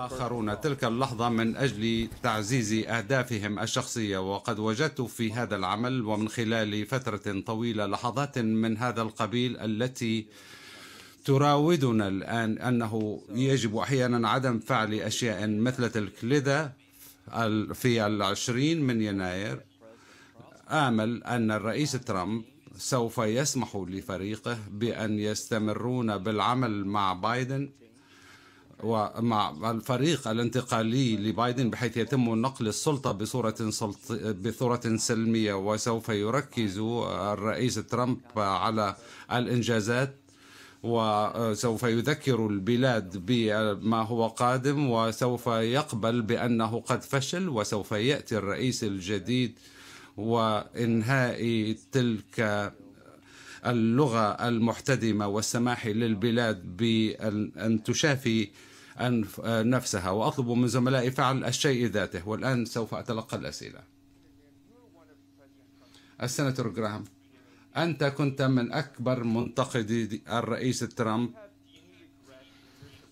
آخرون تلك اللحظة من أجل تعزيز أهدافهم الشخصية وقد وجدت في هذا العمل ومن خلال فترة طويلة لحظات من هذا القبيل التي تراودنا الآن أنه يجب أحيانا عدم فعل أشياء مثل تلك لذا في العشرين من يناير آمل أن الرئيس ترامب سوف يسمح لفريقه بأن يستمرون بالعمل مع بايدن ومع الفريق الانتقالي لبايدن بحيث يتم نقل السلطة بصورة, سلط... بصورة سلمية وسوف يركز الرئيس ترامب على الإنجازات وسوف يذكر البلاد بما هو قادم وسوف يقبل بأنه قد فشل وسوف يأتي الرئيس الجديد وإنهاء تلك اللغة المحتدمة والسماح للبلاد بأن تشافي آه، نفسها وأطلب من زملائي فعل الشيء ذاته والآن سوف أتلقى الأسئلة السناتور جراهام أنت كنت من أكبر منتقدي الرئيس ترامب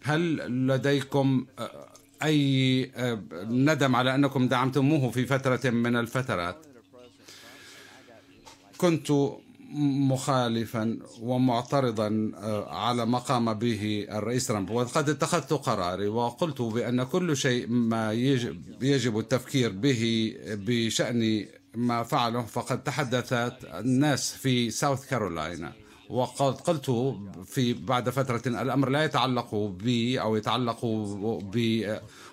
هل لديكم آه، أي آه، ندم على أنكم دعمتموه في فترة من الفترات كنت مخالفا ومعترضا آه، على ما قام به الرئيس ترامب وقد اتخذت قراري وقلت بأن كل شيء ما يجب, يجب التفكير به بشأن ما فعله فقد تحدثت الناس في ساوث كارولاينا وقد قلت في بعد فترة الأمر لا يتعلق بي أو يتعلق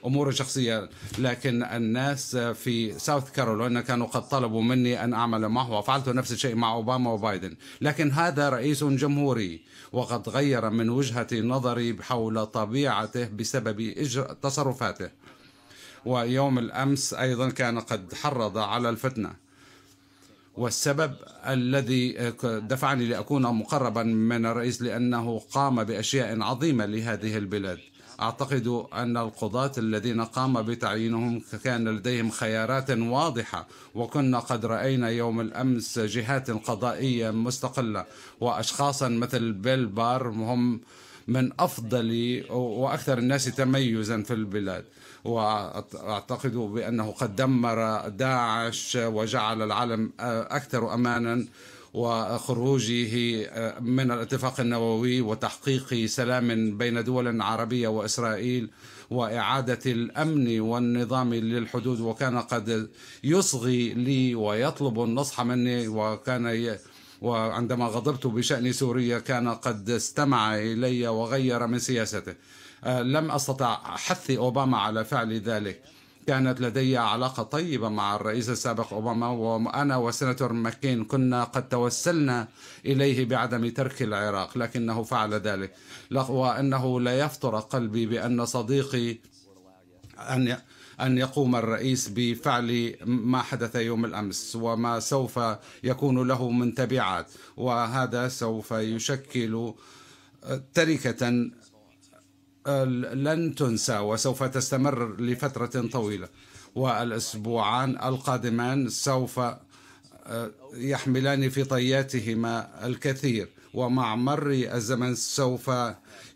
بأمور شخصية لكن الناس في ساوث كارولينا كانوا قد طلبوا مني أن أعمل معه وفعلت نفس الشيء مع أوباما وبايدن لكن هذا رئيس جمهوري وقد غير من وجهة نظري حول طبيعته بسبب تصرفاته ويوم الأمس أيضا كان قد حرض على الفتنة والسبب الذي آه، دفعني لأكون مقربا من الرئيس لأنه قام بأشياء عظيمة لهذه البلاد أعتقد أن القضاة الذين قام بتعيينهم كان لديهم خيارات واضحة وكنا قد رأينا يوم الأمس جهات قضائية مستقلة وأشخاصا مثل بيل بار هم من أفضل وأكثر الناس تميزا في البلاد واعتقد بانه قد دمر داعش وجعل العالم اكثر امانا وخروجه من الاتفاق النووي وتحقيق سلام بين دول عربيه واسرائيل واعاده الامن والنظام للحدود وكان قد يصغي لي ويطلب النصح مني وكان ي... وعندما غضبت بشان سوريا كان قد استمع الي وغير من سياسته آه، لم أستطع حث أوباما على فعل ذلك كانت لدي علاقة طيبة مع الرئيس السابق أوباما وأنا وسناتور ماكين كنا قد توسلنا إليه بعدم ترك العراق لكنه فعل ذلك وأنه لا يفطر قلبي بأن صديقي أن أن يقوم الرئيس بفعل ما حدث يوم الأمس وما سوف يكون له من تبعات وهذا سوف يشكل تركة لن تنسى وسوف تستمر لفترة طويلة والأسبوعان القادمان سوف آه، يحملان في طياتهما الكثير ومع مر الزمن سوف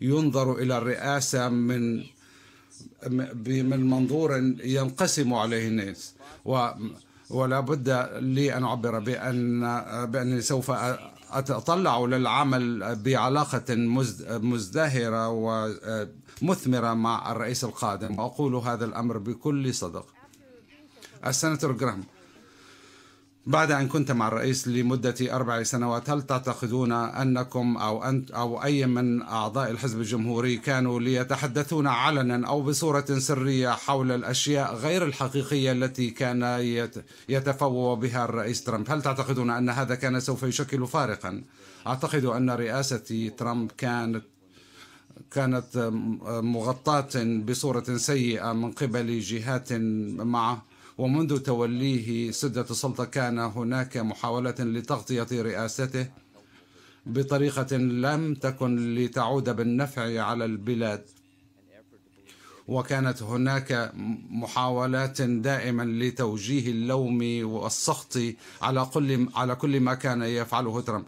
ينظر إلى الرئاسة من من منظور ينقسم عليه الناس ولا بد لي أن أعبر بأن بأني سوف اتطلعوا للعمل بعلاقة مزدهرة ومثمرة مع الرئيس القادم وأقول هذا الأمر بكل صدق السناتور جراهام بعد أن كنت مع الرئيس لمدة أربع سنوات هل تعتقدون أنكم أو أنت أو أي من أعضاء الحزب الجمهوري كانوا ليتحدثون علنا أو بصورة سرية حول الأشياء غير الحقيقية التي كان يتفوه بها الرئيس ترامب هل تعتقدون أن هذا كان سوف يشكل فارقا أعتقد أن رئاسة ترامب كانت كانت مغطاة بصورة سيئة من قبل جهات معه ومنذ توليه سدة السلطة كان هناك محاولة لتغطية رئاسته بطريقة لم تكن لتعود بالنفع على البلاد وكانت هناك محاولات دائما لتوجيه اللوم والسخط على كل على كل ما كان يفعله ترامب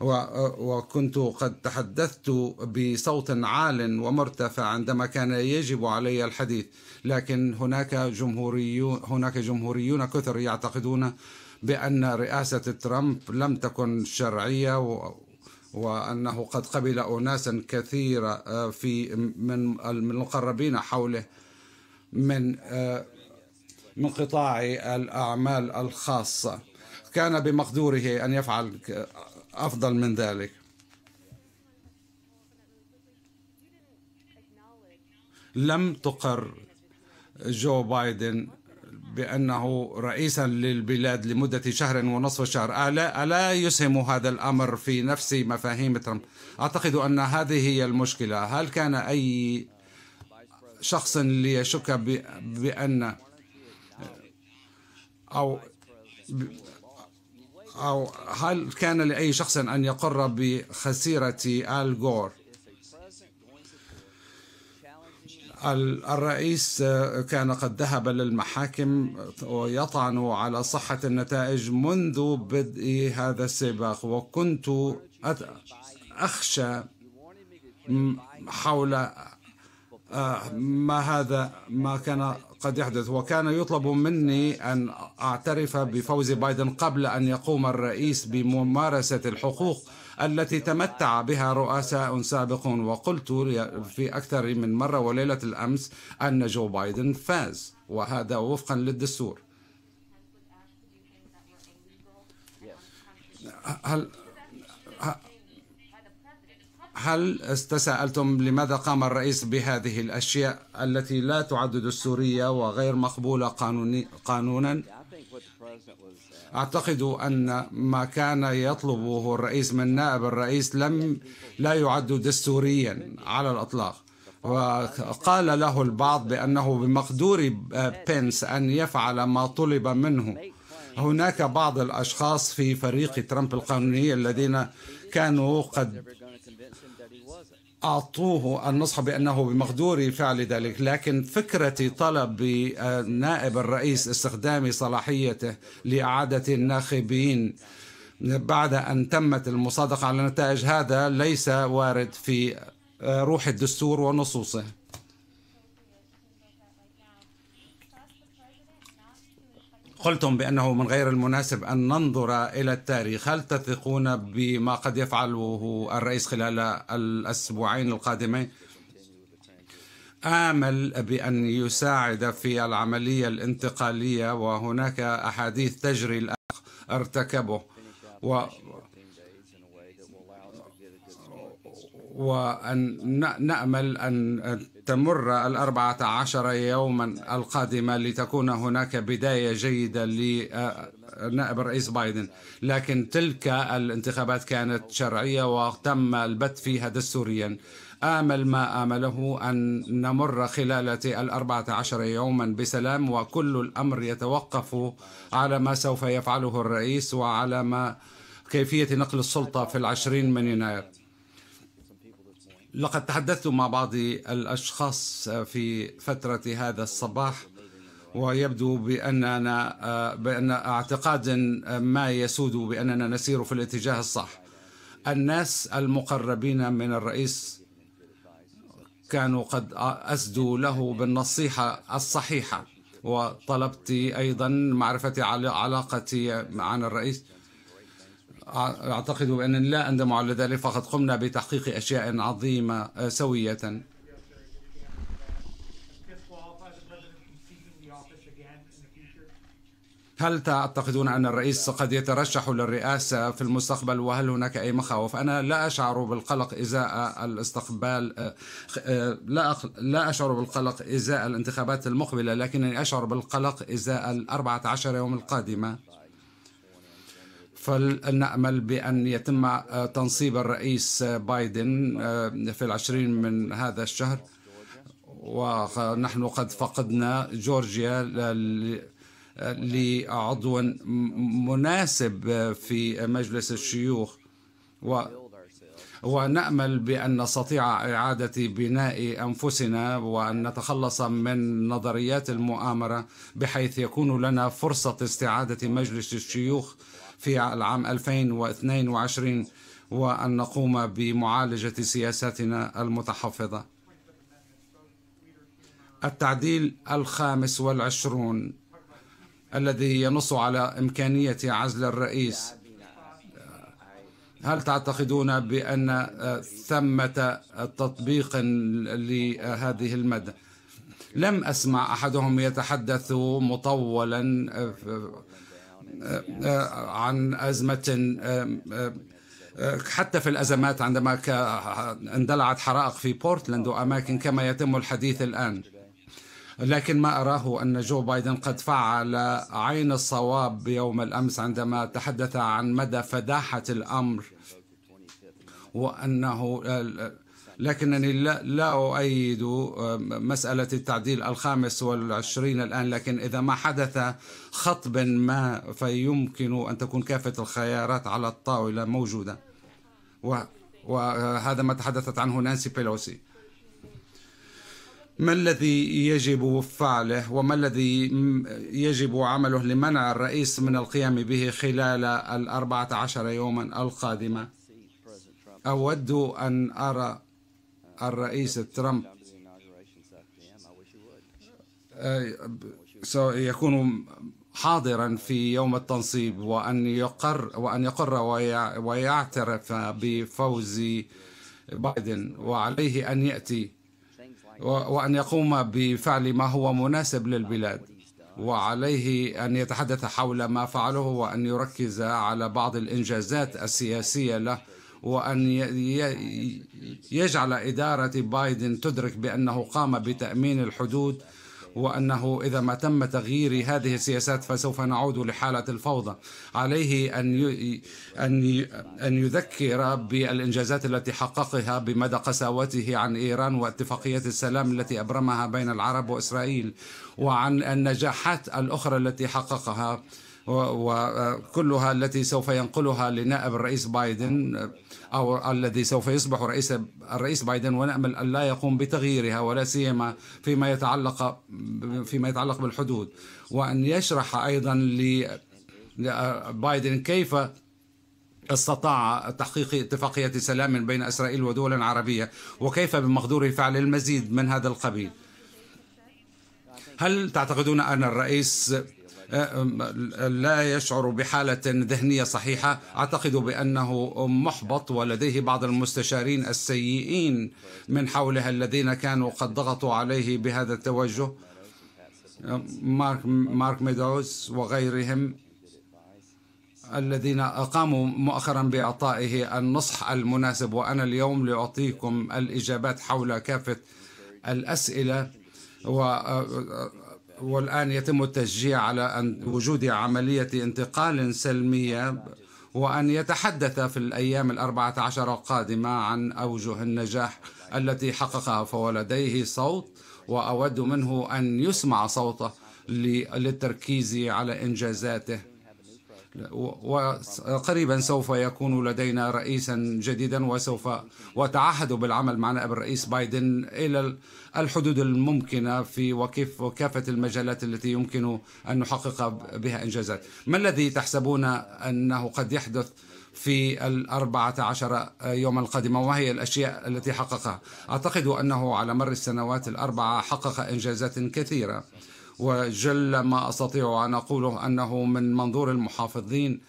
وكنت قد تحدثت بصوت عال ومرتفع عندما كان يجب علي الحديث لكن هناك جمهوريون هناك جمهوريون كثر يعتقدون بأن رئاسة ترامب لم تكن شرعية وأنه قد قبل أناسا كثيرة آه، في من المقربين حوله من آه، من قطاع الأعمال الخاصة كان بمقدوره أن يفعل أفضل من ذلك لم تقر جو بايدن بأنه رئيسا للبلاد لمدة شهر ونصف شهر ألا, ألا يسهم هذا الأمر في نفس مفاهيم ترامب أعتقد أن هذه هي المشكلة هل كان أي شخص ليشك بأن أو أو هل كان لأي شخص أن يقر بخسيرة آل جور الرئيس كان قد ذهب للمحاكم ويطعن على صحة النتائج منذ بدء هذا السباق وكنت أخشى حول آه، ما هذا ما كان قد يحدث وكان يطلب مني أن أعترف بفوز بايدن قبل أن يقوم الرئيس بممارسة الحقوق التي تمتع بها رؤساء سابقون وقلت في أكثر من مرة وليلة الأمس أن جو بايدن فاز وهذا وفقا للدستور هل هل تساءلتم لماذا قام الرئيس بهذه الأشياء التي لا تعد دستورية وغير مقبولة قانوني قانونا أعتقد أن ما كان يطلبه الرئيس من نائب الرئيس لم لا يعد دستوريا على الإطلاق وقال له البعض بأنه بمقدور بينس أن يفعل ما طلب منه هناك بعض الأشخاص في فريق ترامب القانوني الذين كانوا قد أعطوه النصح بأنه بمقدور فعل ذلك لكن فكرة طلب آه، نائب الرئيس استخدام صلاحيته لإعادة الناخبين بعد أن تمت المصادقة على النتائج هذا ليس وارد في آه، روح الدستور ونصوصه قلتم بأنه من غير المناسب أن ننظر إلى التاريخ هل تثقون بما قد يفعله الرئيس خلال الأسبوعين القادمين؟ آمل بأن يساعد في العملية الانتقالية وهناك أحاديث تجري الآن ارتكبه و وأن نأمل أن تمر الأربعة عشر يوما القادمة لتكون هناك بداية جيدة لنائب آه، الرئيس بايدن لكن تلك الانتخابات كانت شرعية وتم البت فيها دستوريا آمل ما آمله أن نمر خلال الأربعة عشر يوما بسلام وكل الأمر يتوقف على ما سوف يفعله الرئيس وعلى ما كيفية نقل السلطة في العشرين من يناير لقد تحدثت مع بعض الأشخاص في فترة هذا الصباح ويبدو بأننا بأن اعتقاد ما يسود بأننا نسير في الاتجاه الصح الناس المقربين من الرئيس كانوا قد أسدوا له بالنصيحة الصحيحة وطلبت أيضا معرفة علاقتي عن الرئيس أعتقد بأن لا أندم على ذلك فقد قمنا بتحقيق أشياء عظيمة آه، سوية هل تعتقدون أن الرئيس قد يترشح للرئاسة في المستقبل وهل هناك أي مخاوف؟ أنا لا أشعر بالقلق إزاء الاستقبال آه، آه، لا لا أشعر بالقلق إزاء الانتخابات المقبلة لكنني أشعر بالقلق إزاء الأربعة عشر يوم القادمة فلنأمل بأن يتم آه, تنصيب الرئيس بايدن آه, في العشرين من هذا الشهر ونحن قد فقدنا جورجيا لعضو مناسب في مجلس الشيوخ و ونأمل بأن نستطيع إعادة بناء أنفسنا وأن نتخلص من نظريات المؤامرة بحيث يكون لنا فرصة استعادة مجلس الشيوخ في العام 2022 وأن نقوم بمعالجة سياساتنا المتحفظة التعديل الخامس والعشرون الذي ينص على إمكانية عزل الرئيس هل تعتقدون بأن ثمة تطبيق لهذه المادة لم أسمع أحدهم يتحدث مطولا آه، عن أزمة آه، آه، حتى في الأزمات عندما اندلعت حرائق في بورتلاند وأماكن كما يتم الحديث الآن لكن ما أراه أن جو بايدن قد فعل عين الصواب يوم الأمس عندما تحدث عن مدى فداحة الأمر وأنه لكنني لا, لا أؤيد آه، مسألة التعديل الخامس والعشرين الآن لكن إذا ما حدث خطب ما فيمكن أن تكون كافة الخيارات على الطاولة موجودة وهذا ما تحدثت عنه نانسي بيلوسي ما الذي يجب فعله وما الذي يجب عمله لمنع الرئيس من القيام به خلال الأربعة عشر يوما القادمة أود أن أرى الرئيس ترامب سيكون حاضرا في يوم التنصيب وأن يقر وأن يقر ويعترف بفوز بايدن وعليه أن يأتي وأن يقوم بفعل ما هو مناسب للبلاد وعليه أن يتحدث حول ما فعله وأن يركز على بعض الإنجازات السياسية له وأن يجعل إدارة بايدن تدرك بأنه قام بتأمين الحدود وأنه إذا ما تم تغيير هذه السياسات فسوف نعود لحالة الفوضى عليه أن أن أن يذكر بالإنجازات التي حققها بمدى قساوته عن إيران واتفاقية السلام التي أبرمها بين العرب وإسرائيل وعن النجاحات الأخرى التي حققها وكلها التي سوف ينقلها لنائب الرئيس بايدن أو الذي سوف يصبح رئيس الرئيس بايدن ونأمل أن لا يقوم بتغييرها ولا سيما فيما يتعلق فيما يتعلق بالحدود وأن يشرح أيضا لبايدن كيف استطاع تحقيق اتفاقية سلام بين إسرائيل ودول عربية وكيف بمقدوره فعل المزيد من هذا القبيل هل تعتقدون أن الرئيس لا يشعر بحالة ذهنية صحيحة أعتقد بأنه محبط ولديه بعض المستشارين السيئين من حوله الذين كانوا قد ضغطوا عليه بهذا التوجه مارك, مارك ميدوز وغيرهم الذين قاموا مؤخرا بإعطائه النصح المناسب وأنا اليوم لأعطيكم الإجابات حول كافة الأسئلة و والآن يتم التشجيع على أن وجود عملية انتقال سلمية وأن يتحدث في الأيام الأربعة عشر القادمة عن أوجه النجاح التي حققها فهو لديه صوت وأود منه أن يسمع صوته للتركيز على إنجازاته وقريبا سوف يكون لدينا رئيسا جديدا وسوف وتعهدوا بالعمل مع نائب الرئيس بايدن الى الحدود الممكنه في وكيف وكافه المجالات التي يمكن ان نحقق بها انجازات. ما الذي تحسبون انه قد يحدث في ال عشر يوما القادمة وما هي الأشياء التي حققها أعتقد أنه على مر السنوات الأربعة حقق إنجازات كثيرة وجل ما أستطيع أن أقوله أنه من منظور المحافظين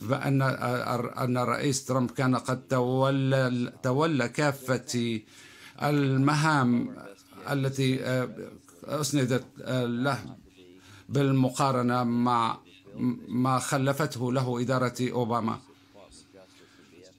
بأن أن الرئيس ترامب كان قد تولى تولى كافة المهام التي آه، أسندت آه، له بالمقارنة مع ما خلفته له إدارة أوباما